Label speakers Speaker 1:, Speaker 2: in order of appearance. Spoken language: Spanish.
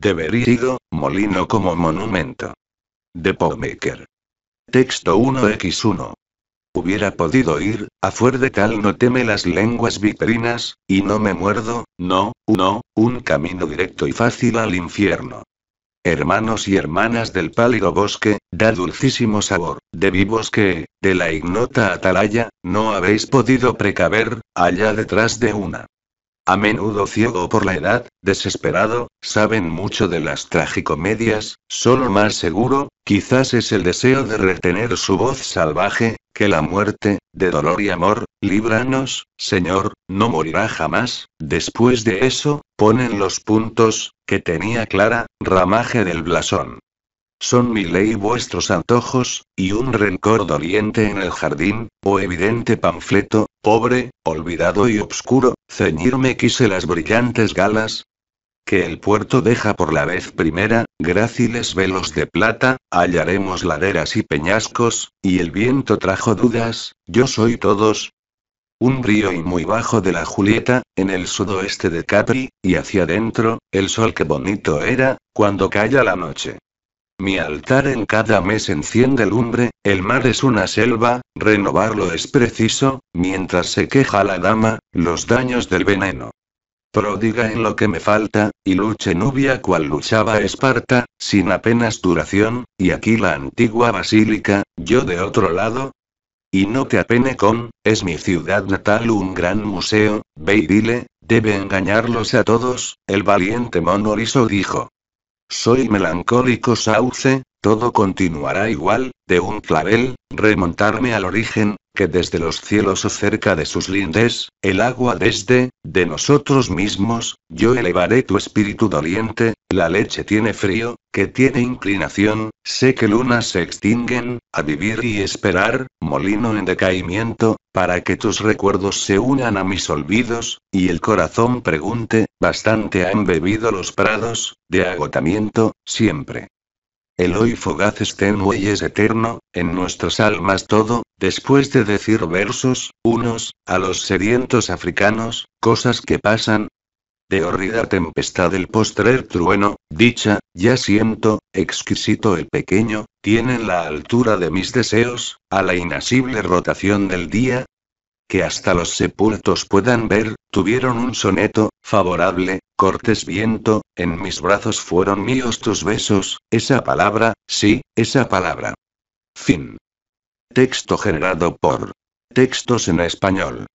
Speaker 1: de ido, Molino como monumento. De Pomaker. Texto 1x1. Hubiera podido ir, a fuer de tal no teme las lenguas viperinas, y no me muerdo, no, no, un camino directo y fácil al infierno. Hermanos y hermanas del pálido bosque, da dulcísimo sabor, de vivos que, de la ignota atalaya, no habéis podido precaver, allá detrás de una. A menudo ciego por la edad, Desesperado, saben mucho de las tragicomedias, solo más seguro, quizás es el deseo de retener su voz salvaje, que la muerte, de dolor y amor, líbranos, Señor, no morirá jamás. Después de eso, ponen los puntos, que tenía clara, ramaje del blasón. Son mi ley vuestros antojos, y un rencor doliente en el jardín, o evidente panfleto, pobre, olvidado y obscuro, ceñirme quise las brillantes galas, que el puerto deja por la vez primera, gráciles velos de plata, hallaremos laderas y peñascos, y el viento trajo dudas, yo soy todos. Un río y muy bajo de la Julieta, en el sudoeste de Capri, y hacia adentro, el sol que bonito era, cuando calla la noche. Mi altar en cada mes enciende lumbre, el mar es una selva, renovarlo es preciso, mientras se queja la dama, los daños del veneno prodiga en lo que me falta, y luche Nubia cual luchaba Esparta, sin apenas duración, y aquí la antigua basílica, yo de otro lado. Y no te apene con, es mi ciudad natal un gran museo, ve y dile, debe engañarlos a todos, el valiente Monoriso dijo. Soy melancólico sauce, todo continuará igual, de un clavel, remontarme al origen, que desde los cielos o cerca de sus lindes, el agua desde, de nosotros mismos, yo elevaré tu espíritu doliente, la leche tiene frío, que tiene inclinación, sé que lunas se extinguen, a vivir y esperar, molino en decaimiento, para que tus recuerdos se unan a mis olvidos, y el corazón pregunte, bastante han bebido los prados, de agotamiento, siempre. El hoy fogaz estén es eterno, en nuestras almas todo, después de decir versos, unos, a los sedientos africanos, cosas que pasan. De horrida tempestad el postrer trueno, dicha, ya siento, exquisito el pequeño, tienen la altura de mis deseos, a la inasible rotación del día, que hasta los sepultos puedan ver, tuvieron un soneto, favorable, cortes viento, en mis brazos fueron míos tus besos, esa palabra, sí, esa palabra. Fin. Texto generado por. Textos en español.